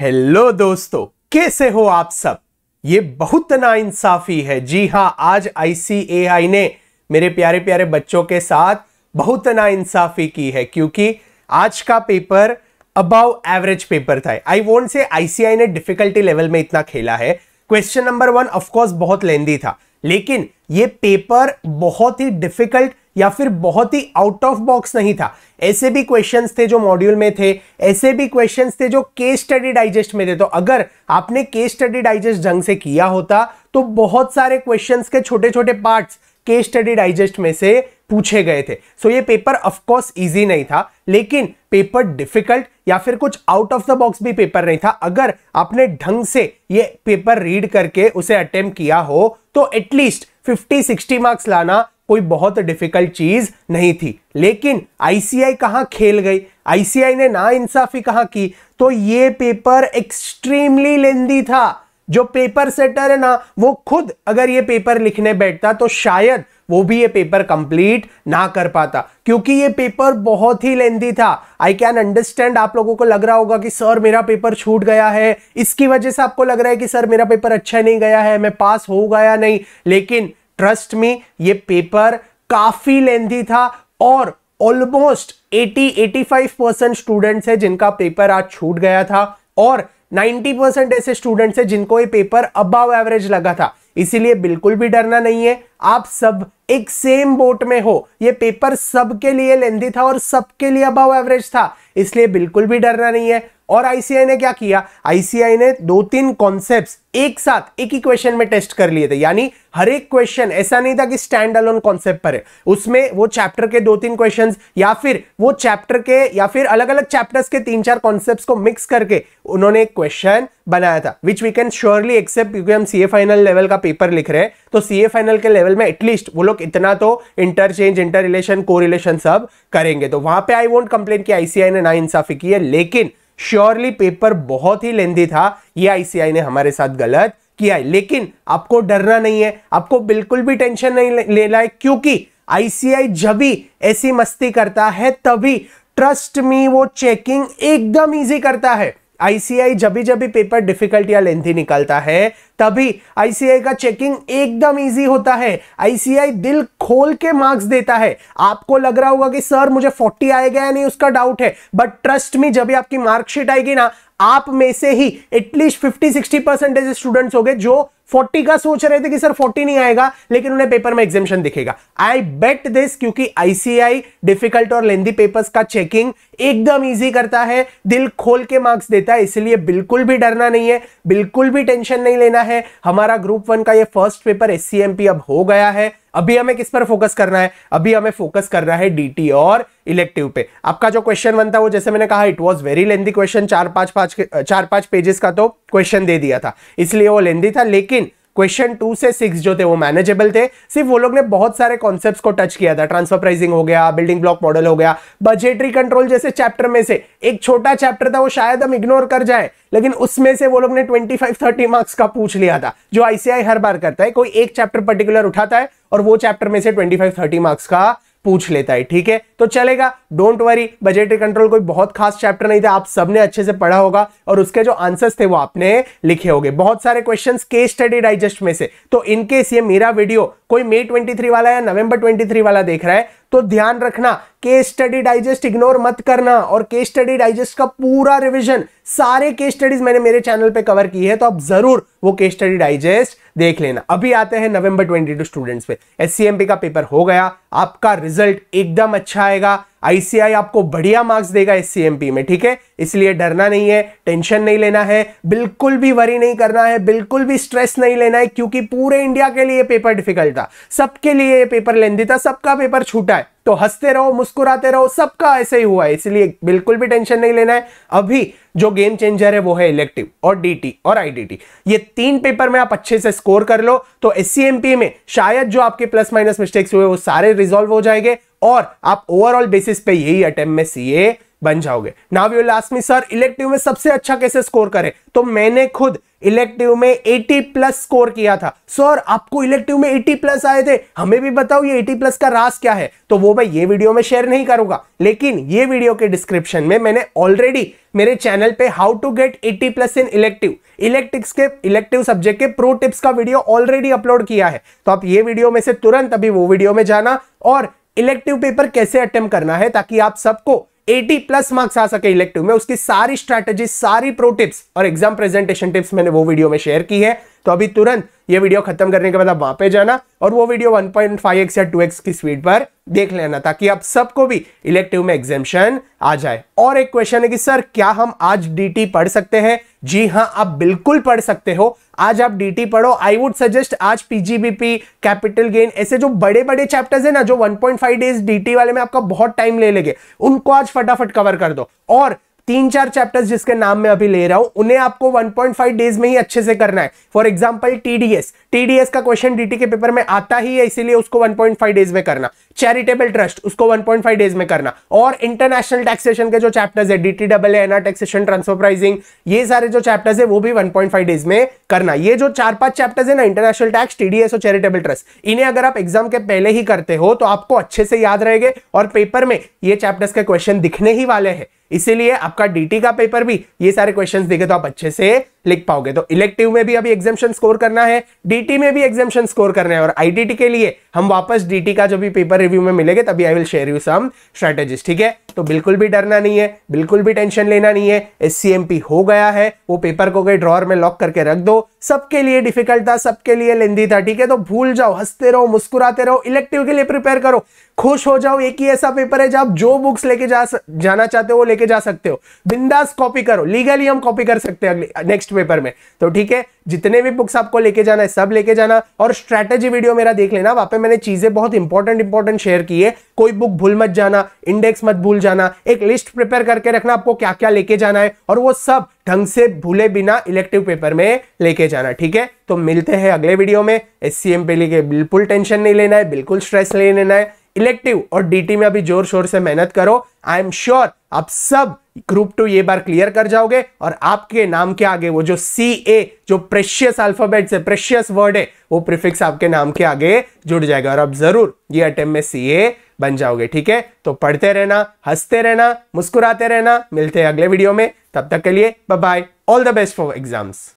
hello दोस्तों कैसे हो आप सब ये बहुत ना इंसाफी है जी हाँ आज आईसीएआई ने मेरे प्यारे प्यारे बच्चों के साथ बहुत ना इंसाफी की है क्योंकि आज का पेपर अबाउ एवरेज पेपर था आई वोट से आईसीआई ने डिफिकल्टी लेवल में इतना खेला है क्वेश्चन नंबर वन ऑफकोर्स बहुत लेंदी था लेकिन ये पेपर बहुत ही डिफिकल्ट या फिर बहुत ही आउट ऑफ बॉक्स नहीं था ऐसे भी क्वेश्चंस थे जो मॉड्यूल में थे ऐसे भी क्वेश्चंस थे जो केस स्टडी डाइजेस्ट में थे तो अगर आपने केस स्टडी डाइजेस्ट ढंग से किया होता तो बहुत सारे क्वेश्चंस के छोटे छोटे पार्ट्स केस स्टडी डाइजेस्ट में से पूछे गए थे सो so, ये पेपर ऑफकोर्स ईजी नहीं था लेकिन पेपर डिफिकल्ट या फिर कुछ आउट ऑफ द बॉक्स भी पेपर नहीं था अगर आपने ढंग से ये पेपर रीड करके उसे अटेम्प्ट किया हो तो एटलीस्ट 50-60 मार्क्स लाना कोई बहुत डिफिकल्ट चीज नहीं थी लेकिन आईसीआई कहा खेल गई आईसीआई ने ना इंसाफी कहां की तो ये पेपर एक्सट्रीमली लेंदी था जो पेपर सेटर है ना वो खुद अगर ये पेपर लिखने बैठता तो शायद वो भी ये पेपर कंप्लीट ना कर पाता क्योंकि ये पेपर बहुत ही लेंदी था आई कैन अंडरस्टैंड आप लोगों को लग रहा होगा कि सर मेरा पेपर छूट गया है इसकी वजह से आपको लग रहा है कि सर मेरा पेपर अच्छा नहीं गया है मैं पास हो गया नहीं लेकिन ट्रस्ट में ये पेपर काफी लेंथी था और ऑलमोस्ट 80-85 परसेंट स्टूडेंट्स है जिनका पेपर आज छूट गया था और 90 परसेंट ऐसे स्टूडेंट्स है जिनको ये पेपर अबाव एवरेज लगा था इसीलिए बिल्कुल भी डरना नहीं है आप सब एक सेम बोट में हो ये पेपर सबके लिए लेंदी था और सबके लिए अब एवरेज था इसलिए बिल्कुल भी डरना नहीं है और आईसीआई ने क्या किया आईसीआई ने दो तीन कॉन्सेप्ट्स एक साथ एक ही क्वेश्चन में टेस्ट कर लिए थे यानी हर एक क्वेश्चन ऐसा नहीं था कि स्टैंड अलोन कॉन्सेप्ट पर है उसमें वो चैप्टर के दो तीन क्वेश्चन या फिर वो चैप्टर के या फिर अलग अलग चैप्टर्स के तीन चार कॉन्सेप्ट को मिक्स करके उन्होंने एक क्वेश्चन बनाया था which we can surely accept क्योंकि हम सीए फाइनल लेवल का पेपर लिख रहे हैं तो सीए फाइनल के लेवल लेवल में एटलीस्ट वो लोग इतना तो इंटरचेंज इंटर रिलेशन को रिलेशन सब करेंगे तो वहां पे आई वोंट कंप्लेन कि आईसीआई ने ना इंसाफी की है लेकिन श्योरली पेपर बहुत ही लेंदी था ये आईसीआई ने हमारे साथ गलत किया है लेकिन आपको डरना नहीं है आपको बिल्कुल भी टेंशन नहीं लेना है क्योंकि आईसीआई जब भी ऐसी मस्ती करता है तभी ट्रस्ट मी वो चेकिंग एकदम इजी करता है आईसीआई जब जब भी पेपर डिफिकल्ट या लेंथी निकलता है तभी आईसीआई का चेकिंग एकदम इजी होता है आईसीआई दिल खोल के मार्क्स देता है आपको लग रहा होगा कि सर मुझे 40 आएगा या नहीं उसका डाउट है बट ट्रस्ट में जब भी आपकी मार्कशीट आएगी ना आप में से ही एटलीस्ट 50-60 परसेंटेज स्टूडेंट्स होंगे जो फोर्टी का सोच रहे थे कि सर फोर्टी नहीं आएगा लेकिन उन्हें पेपर में एग्जामेशन दिखेगा आई बेट दिस क्योंकि आईसीआई डिफिकल्ट और लेंदी पेपर्स का चेकिंग एकदम ईजी करता है दिल खोल के मार्क्स देता है इसलिए बिल्कुल भी डरना नहीं है बिल्कुल भी टेंशन नहीं लेना है हमारा ग्रुप वन का ये फर्स्ट पेपर एस अब हो गया है अभी हमें किस पर फोकस करना है अभी हमें फोकस करना है टी और इलेक्टिव पे आपका जो क्वेश्चन बनता है वो जैसे मैंने कहा it was very lengthy question चार पांच पांच चार पांच पेजेस का तो क्वेश्चन दे दिया था इसलिए वो लेंदी था लेकिन क्वेश्चन टू से सिक्स जो थे वो मैनेजेबल थे सिर्फ वो लोग ने बहुत सारे कॉन्सेप्ट को टच किया था ट्रांसफर प्राइसिंग हो गया बिल्डिंग ब्लॉक मॉडल हो गया बजेटरी कंट्रोल जैसे चैप्टर में से एक छोटा चैप्टर था वो शायद हम इग्नोर कर जाए लेकिन उसमें से वो लोग ने 25-30 मार्क्स का पूछ लिया था जो आईसीआई हर बार करता है कोई एक चैप्टर पर्टिकुलर उठाता है और वो चैप्टर में से 25-30 मार्क्स का पूछ लेता है ठीक है तो चलेगा डोंट वरी बजटरी कंट्रोल कोई बहुत खास चैप्टर नहीं था आप सबने अच्छे से पढ़ा होगा और उसके जो आंसर्स थे वो आपने लिखे होंगे बहुत सारे क्वेश्चंस के स्टडी डाइजेस्ट में से तो इनकेस ये मेरा वीडियो कोई मई 23 वाला या नवंबर 23 वाला देख रहा है तो ध्यान रखना केस स्टडी डाइजेस्ट इग्नोर मत करना और केस स्टडी डाइजेस्ट का पूरा रिविजन सारे केस स्टडीज मैंने मेरे चैनल पे कवर की है तो आप जरूर वो केस स्टडी डाइजेस्ट देख लेना अभी आते हैं नवंबर 22 स्टूडेंट्स पे एस का पेपर हो गया आपका रिजल्ट एकदम अच्छा आएगा आईसीआई आपको बढ़िया मार्क्स देगा एस में ठीक है इसलिए डरना नहीं है टेंशन नहीं लेना है बिल्कुल भी वरी नहीं करना है बिल्कुल भी स्ट्रेस नहीं लेना है क्योंकि पूरे इंडिया के लिए पेपर डिफिकल्ट था सबके लिए ये पेपर लेंदी था सबका पेपर छूटा है तो हंसते रहो मुस्कुराते रहो सबका ऐसे ही हुआ है इसलिए बिल्कुल भी टेंशन नहीं लेना है अभी जो गेम चेंजर है वो है इलेक्टिव और डीटी और आईडीटी ये तीन पेपर में आप अच्छे से स्कोर कर लो तो एस में शायद जो आपके प्लस माइनस मिस्टेक्स हुए वो सारे रिजोल्व हो जाएंगे और आप ओवरऑल बेसिस पे यही अटेम्प में सीए बन जाओगे now you last me sir elective में सबसे अच्छा कैसे स्कोर करें तो मैंने खुद इलेक्टिव में 80 प्लस स्कोर किया था सर आपको इलेक्टिव में 80 प्लस आए थे हमें भी बताओ ये 80 प्लस का रास क्या है तो वो मैं ये वीडियो में शेयर नहीं करूंगा लेकिन ये वीडियो के डिस्क्रिप्शन में मैंने ऑलरेडी मेरे चैनल पे how to get 80 plus in elective electrics के इलेक्टिव सब्जेक्ट के प्रो टिप्स का वीडियो ऑलरेडी अपलोड किया है तो आप ये वीडियो में से तुरंत अभी वो वीडियो में जाना और इलेक्टिव पेपर कैसे अटेम्प्ट करना है ताकि आप सबको 80 प्लस मार्क्स आ सके इलेक्टिव में उसकी सारी स्ट्रैटेजी सारी प्रो टिप्स और एग्जाम प्रेजेंटेशन टिप्स मैंने वो वीडियो में शेयर की है तो अभी तुरंत ये वीडियो खत्म करने के बाद आप वहां पे जाना और वो वीडियो 1.5x या 2x की स्पीड पर देख लेना ताकि आप सबको भी इलेक्टिव में एग्जेम्पन आ जाए और एक क्वेश्चन है कि सर क्या हम आज डी पढ़ सकते हैं जी हाँ आप बिल्कुल पढ़ सकते हो आज आप डी पढ़ो आई वुड सजेस्ट आज पीजीबीपी कैपिटल गेन ऐसे जो बड़े बड़े चैप्टर्स है ना जो 1.5 डेज डी वाले में आपका बहुत टाइम ले लेंगे उनको आज फटाफट कवर कर दो और तीन चार चैप्टर्स जिसके नाम मैं अभी ले रहा हूं उन्हें आपको 1.5 डेज में ही अच्छे से करना है फॉर एग्जाम्पल टीडीएस टीडीएस का क्वेश्चन डीटी के पेपर में आता ही है इसीलिए उसको 1.5 डेज में करना चैरिटेबल ट्रस्ट उसको 1.5 डेज में करना और इंटरनेशनल टैक्सेशन के जो चैप्टर्स है डीटी डबल एना टैक्सेशन ट्रांसफर प्राइसिंग ये सारे जो चैप्टर्स है वो भी वन डेज में करना ये जो चार पांच चैप्टर्स है ना इंटरनेशनल टैक्स टीडीएस और चैरिटेबल ट्रस्ट इन्हें अगर आप एग्जाम के पहले ही करते हो तो आपको अच्छे से याद रहेगा और पेपर में ये चैप्टर्स के क्वेश्चन दिखने ही वाले हैं इसीलिए आप आपका डीटी का पेपर भी ये सारे क्वेश्चन देखे तो आप अच्छे से लिख पाओगे तो इलेक्टिव में भी अभी एग्जामेशन स्कोर करना है डीटी में भी एग्जामेशन स्कोर करना है और आईटीटी के लिए हम वापस डीटी का जो भी पेपर रिव्यू में मिलेगा तभी I will share you some strategy ठीक है तो बिल्कुल भी डरना नहीं है बिल्कुल भी टेंशन लेना नहीं है एस हो गया है वो पेपर को गए ड्रॉर में लॉक करके रख दो सबके लिए डिफिकल्ट था सबके लिए लेंदी था ठीक है तो भूल जाओ हंसते रहो मुस्कुराते रहो इलेक्टिव के लिए प्रिपेयर करो खुश हो जाओ एक ही ऐसा पेपर है जब जो बुक्स लेके जा जाना चाहते हो वो लेके जा सकते हो बिंदास कॉपी करो लीगली हम कॉपी कर सकते हैं नेक्स्ट पेपर में तो ठीक है जितने भी बुक्स आपको लेके जाना है सब लेके जाना और स्ट्रैटेजी वीडियो मेरा देख लेना वहां पे मैंने चीजें बहुत इंपॉर्टेंट इंपॉर्टेंट शेयर की है कोई बुक भूल मत जाना इंडेक्स मत भूल जाना एक लिस्ट प्रिपेयर करके रखना आपको क्या क्या लेके जाना है और वो सब ढंग से भूले बिना इलेक्टिव पेपर में लेके जाना ठीक है तो मिलते हैं अगले वीडियो में एस सी एम पे लेके बिल्कुल टेंशन नहीं लेना है बिल्कुल स्ट्रेस नहीं लेना है इलेक्टिव और डीटी में अभी जोर शोर से मेहनत करो आई एम श्योर आप सब ग्रुप टू ये बार क्लियर कर जाओगे और आपके नाम के आगे वो जो सी ए जो प्रेशियस अल्फाबेट से प्रेशियस वर्ड है वो प्रिफिक्स आपके नाम के आगे जुड़ जाएगा और आप जरूर ये अटेम्प में सी ए बन जाओगे ठीक है तो पढ़ते रहना हंसते रहना मुस्कुराते रहना मिलते हैं अगले वीडियो में तब तक के लिए bye all the best for exams